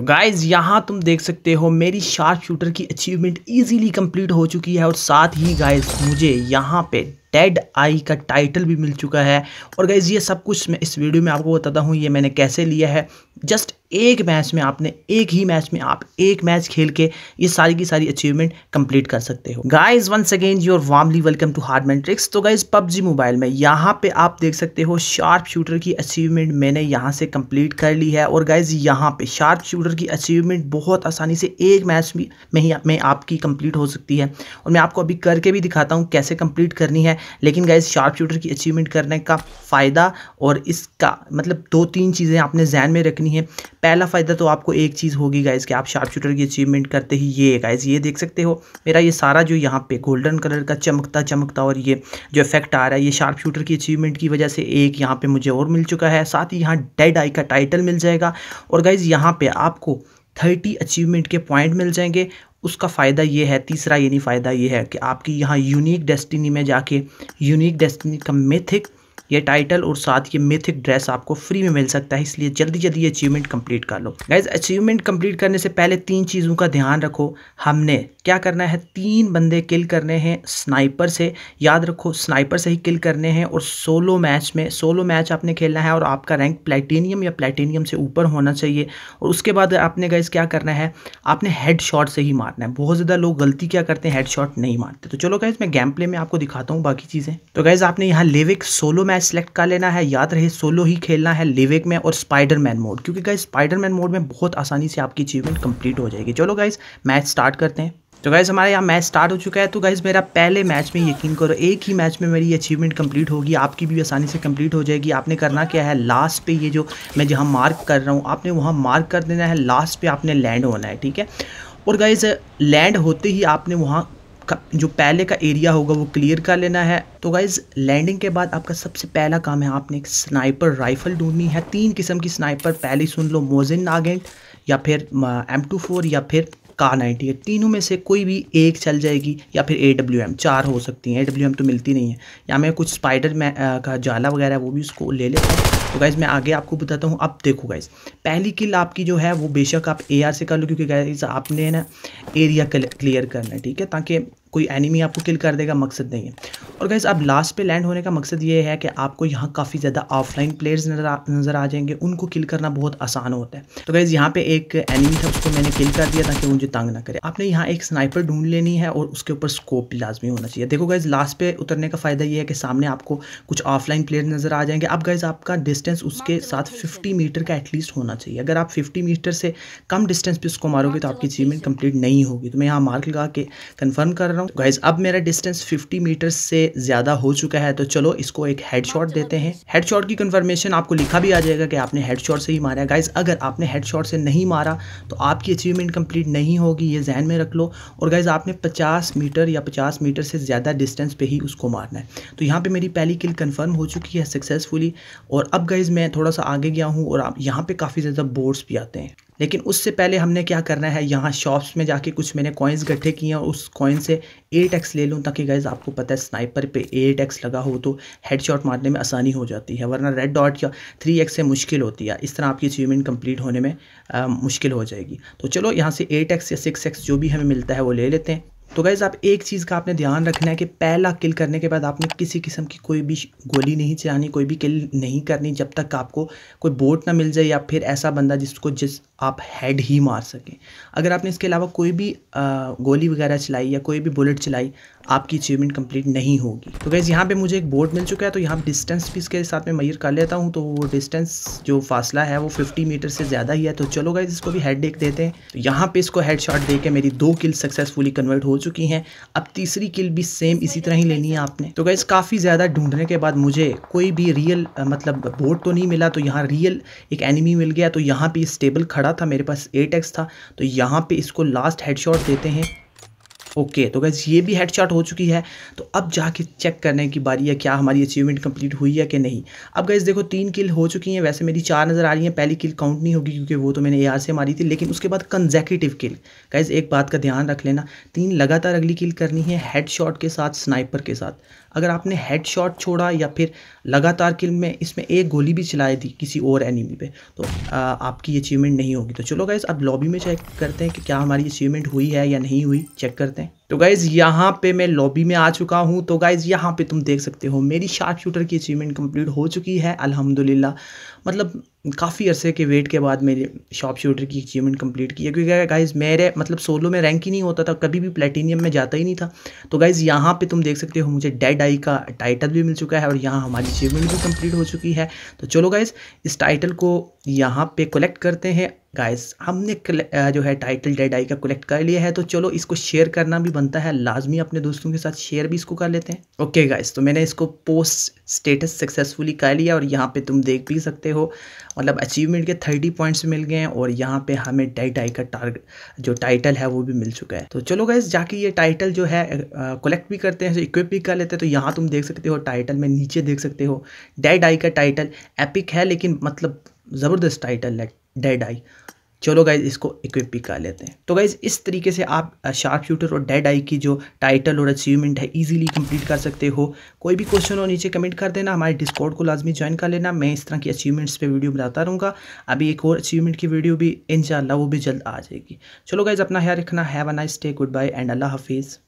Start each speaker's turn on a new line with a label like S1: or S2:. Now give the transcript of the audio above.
S1: तो गाइज यहाँ तुम देख सकते हो मेरी शार्प शूटर की अचीवमेंट इजीली कंप्लीट हो चुकी है और साथ ही गाइज मुझे यहाँ पे टेड आई का टाइटल भी मिल चुका है और गाइज़ ये सब कुछ मैं इस वीडियो में आपको बताता हूँ ये मैंने कैसे लिया है जस्ट एक मैच में आपने एक ही मैच में आप एक मैच खेल के ये सारी की सारी अचीवमेंट कंप्लीट कर सकते हो guys once again your warmly welcome to hard matrix tricks तो गाइज़ पबजी मोबाइल में यहाँ पे आप देख सकते हो शार्प शूटर की अचीवमेंट मैंने यहाँ से कंप्लीट कर ली है और गाइज यहाँ पे शार्प शूटर की अचीवमेंट बहुत आसानी से एक मैच में ही में आपकी कंप्लीट हो सकती है और मैं आपको अभी करके भी दिखाता हूँ कैसे कंप्लीट करनी है लेकिन गाइज शार्प शूटर की अचीवमेंट करने का फ़ायदा और इसका मतलब दो तीन चीज़ें आपने जहन में रखनी है पहला फ़ायदा तो आपको एक चीज़ होगी गाइज कि आप शार्प शूटर की अचीवमेंट करते ही ये गाइज ये देख सकते हो मेरा ये सारा जो यहाँ पे गोल्डन कलर का चमकता चमकता और ये जो इफेक्ट आ रहा है ये शार्प शूटर की अचीवमेंट की वजह से एक यहाँ पे मुझे और मिल चुका है साथ ही यहाँ डेड आई का टाइटल मिल जाएगा और गाइज़ यहाँ पे आपको थर्टी अचीवमेंट के पॉइंट मिल जाएंगे उसका फ़ायदा ये है तीसरा यानी फ़ायदा ये है कि आपकी यहाँ यूनिक डेस्टिनी में जाके यूनिक डेस्टिनी का मिथिक ये टाइटल और साथ ये मिथिक ड्रेस आपको फ्री में मिल सकता है इसलिए जल्दी जल्दी ये अचीवमेंट कंप्लीट कर लो गाइज अचीवमेंट कंप्लीट करने से पहले तीन चीज़ों का ध्यान रखो हमने क्या करना है तीन बंदे किल करने हैं स्नाइपर से याद रखो स्नाइपर से ही किल करने हैं और सोलो मैच में सोलो मैच आपने खेलना है और आपका रैंक प्लेटिनियम या प्लेटिनियम से ऊपर होना चाहिए और उसके बाद आपने गाइज क्या करना है आपने हेड शॉट से ही मारना है बहुत ज़्यादा लोग गलती क्या करते हैं हेड शॉट नहीं मारते तो चलो गाइज मैं गेम प्ले में आपको दिखाता हूँ बाकी चीज़ें तो गाइज आपने यहाँ लिविक सोलो मैच है सिलेक्ट कर लेना है याद रहे सोलो ही खेलना है लिविक में और स्पाइडरमैन मोड क्योंकि गाइज स्पाइडरमैन मोड में बहुत आसानी से आपकी अचीवमेंट कंप्लीट हो जाएगी चलो गाइज मैच स्टार्ट करते हैं तो गाइज़ हमारे यहाँ मैच स्टार्ट हो चुका है तो गाइज़ मेरा पहले मैच में यकीन करो एक ही मैच में मेरी अचीवमेंट कंप्लीट होगी आपकी भी आसानी से कंप्लीट हो जाएगी आपने करना क्या है लास्ट पे ये जो मैं जहाँ मार्क कर रहा हूँ आपने वहाँ मार्क कर देना है लास्ट पे आपने लैंड होना है ठीक है और गाइज़ लैंड होते ही आपने वहाँ जो पहले का एरिया होगा वो क्लियर कर लेना है तो गाइज लैंडिंग के बाद आपका सबसे पहला काम है आपने एक स्नाइपर राइफल ढूंढनी है तीन किस्म की स्नाइपर पहले सुन लो मोजिन नागेंट या फिर एम टू फोर या फिर का नाइन्टी है तीनों में से कोई भी एक चल जाएगी या फिर ए डब्ल्यू एम चार हो सकती हैं ए डब्ल्यू एम तो मिलती नहीं है या मैं कुछ स्पाइडर मैं का जाला वगैरह वो भी उसको ले लेता हूँ तो गाइज़ मैं आगे आपको बताता हूँ अब देखो गाइज़ पहली किल आपकी जो है वो बेशक आप ए आर से कर लो क्योंकि गाइज़ आपने ना एरिया क्लियर करना है ठीक है ताकि कोई एनिमी आपको किल कर देगा मकसद नहीं है और गैस आप लास्ट पे लैंड होने का मकसद ये है कि आपको यहाँ काफ़ी ज़्यादा ऑफलाइन प्लेयर्स नज़र नज़र आ जाएंगे उनको किल करना बहुत आसान होता है तो गैस यहाँ पे एक एनिमी था उसको मैंने किल कर दिया ताकि मुझे तंग ना करे आपने यहाँ एक स्नाइपर ढूंढ लेनी है और उसके ऊपर स्कोप भी लाजमी होना चाहिए देखो गैस लास्ट पे उतरने का फ़ायदा ये है कि सामने आपको कुछ ऑफलाइन प्लेयर नज़र आ जाएंगे अब गैस आपका डिस्टेंस उसके साथ फिफ्टी मीटर का एटलीस्ट होना चाहिए अगर आप फिफ्टी मीटर से कम डिस्टेंस पर उसको मारोगे तो आपकी अचीवमेंट कम्प्लीट नहीं होगी तो मैं यहाँ मार्क लगा के कन्फर्म कर रहा रहा हूँ गाइज अब मेरा डिस्टेंस 50 मीटर से ज्यादा हो चुका है तो चलो इसको एक हेडशॉट देते हैं हेडशॉट की कंफर्मेशन आपको लिखा भी आ जाएगा कि आपने हेडशॉट से ही मारा है गाइज अगर आपने हेडशॉट से नहीं मारा तो आपकी अचीवमेंट कंप्लीट नहीं होगी ये जहन में रख लो और गाइज आपने पचास मीटर या पचास मीटर से ज़्यादा डिस्टेंस पर ही उसको मारना है तो यहाँ पर मेरी पहली किल कन्फर्म हो चुकी है सक्सेसफुली और अब गाइज मैं थोड़ा सा आगे गया हूँ और यहाँ पे काफ़ी ज़्यादा बोर्ड्स भी आते हैं लेकिन उससे पहले हमने क्या करना है यहाँ शॉप्स में जाके कुछ मैंने कॉइन्स इकट्ठे किए हैं उस कॉइन से एट एक्स ले लूँ ताकि गैज़ आपको पता है स्नाइपर पे एट एक्स लगा हो तो हेडशॉट मारने में आसानी हो जाती है वरना रेड डॉट या थ्री एक्स से मुश्किल होती है इस तरह आपकी अचीवमेंट कंप्लीट होने में आ, मुश्किल हो जाएगी तो चलो यहाँ से एट एक्स या सिक्स एक्स जो भी हमें मिलता है वो ले लेते हैं तो गाइज़ आप एक चीज़ का आपने ध्यान रखना है कि पहला किल करने के बाद आपने किसी किस्म की कोई भी गोली नहीं चलानी कोई भी किल नहीं करनी जब तक आपको कोई बोट ना मिल जाए या फिर ऐसा बंदा जिसको जिस आप हेड ही मार सकें अगर आपने इसके अलावा कोई भी गोली वगैरह चलाई या कोई भी बुलेट चलाई आपकी अचीवमेंट कंप्लीट नहीं होगी तो गैज़ यहाँ पे मुझे एक बोर्ड मिल चुका है तो यहाँ डिस्टेंस भी इसके साथ में मयर कर लेता हूँ तो वो डिस्टेंस जो फासला है वो फिफ्टी मीटर से ज़्यादा ही है तो चलो गैज़ इसको भी हेड देते हैं तो यहाँ पर इसको हेड शॉट दे के मेरी दो किल सक्सेसफुली कन्वर्ट हो चुकी हैं अब तीसरी किल भी सेम इसी तरह ही लेनी है आपने तो गैज़ काफ़ी ज़्यादा ढूंढने के बाद मुझे कोई भी रियल मतलब बोर्ड तो नहीं मिला तो यहाँ रियल एक एनिमी मिल गया तो यहाँ पर स्टेबल खड़ा था मेरे पास एट था तो यहाँ पर इसको लास्ट हेड देते हैं ओके okay, तो गैस ये भी हेड हो चुकी है तो अब जाके चेक करने की बारी है क्या हमारी अचीवमेंट कंप्लीट हुई है कि नहीं अब गैस देखो तीन किल हो चुकी हैं वैसे मेरी चार नज़र आ रही हैं पहली किल काउंट नहीं होगी क्योंकि वो तो मैंने ए से मारी थी लेकिन उसके बाद कंजेकेटिव किल गैस एक बात का ध्यान रख लेना तीन लगातार अगली किल करनी है हेड के साथ स्नाइपर के साथ अगर आपने हेड शॉट छोड़ा या फिर लगातार किल में इसमें एक गोली भी चलाई दी किसी और एनिमी पे तो आ, आपकी अचीवमेंट नहीं होगी तो चलो गाइज़ अब लॉबी में चेक करते हैं कि क्या हमारी अचीवमेंट हुई है या नहीं हुई चेक करते हैं तो गाइज़ यहाँ पे मैं लॉबी में आ चुका हूँ तो गाइज़ यहाँ पे तुम देख सकते हो मेरी शार्प शूटर की अचीवमेंट कंप्लीट हो चुकी है अल्हम्दुलिल्लाह मतलब काफ़ी अरसे के वेट के बाद मेरे शॉप शूटर की अचीवमेंट कंप्लीट की है क्योंकि गाइज़ मेरे मतलब सोलो में रैंक ही नहीं होता था कभी भी प्लेटिनियम में जाता ही नहीं था तो गाइज़ यहाँ पे तुम देख सकते हो मुझे डेड आई का टाइटल भी मिल चुका है और यहाँ हमारी अचीवमेंट भी कंप्लीट हो चुकी है तो चलो गाइज़ इस टाइटल को यहाँ पर कलेक्ट करते हैं गाइस हमने जो है टाइटल डेड आई का कलेक्ट कर लिया है तो चलो इसको शेयर करना भी बनता है लाजमी अपने दोस्तों के साथ शेयर भी इसको कर लेते हैं ओके okay गाइस तो मैंने इसको पोस्ट स्टेटस सक्सेसफुली कर लिया और यहाँ पे तुम देख भी सकते हो मतलब अचीवमेंट के थर्टी पॉइंट्स मिल गए हैं और यहाँ पे हमें डेड आई का टारगेट जो टाइटल है वो भी मिल चुका है तो चलो गाइस जाके ये टाइटल जो है कलेक्ट भी करते हैं इक्विप भी कर लेते हैं तो यहाँ तुम देख सकते हो टाइटल में नीचे देख सकते हो डेड आई का टाइटल एपिक है लेकिन मतलब ज़बरदस्त टाइटल है डेड आई चलो गाइज इसको इक्विप भी कर लेते हैं तो गाइज इस तरीके से आप शार्प शूटर और डेड आई की जो टाइटल और अचीवमेंट है इजीली कंप्लीट कर सकते हो कोई भी क्वेश्चन हो नीचे कमेंट कर देना हमारे डिस्कॉर्ड को लाजमी ज्वाइन कर लेना मैं इस तरह की अचीवमेंट्स पे वीडियो बनाता रहूँगा अभी एक और अचीवमेंट की वीडियो भी इन वो भी जल्द आ जाएगी चलो गाइज़ अपना ख्याल रखना have a nice day goodbye and अल्लाह हाफिज़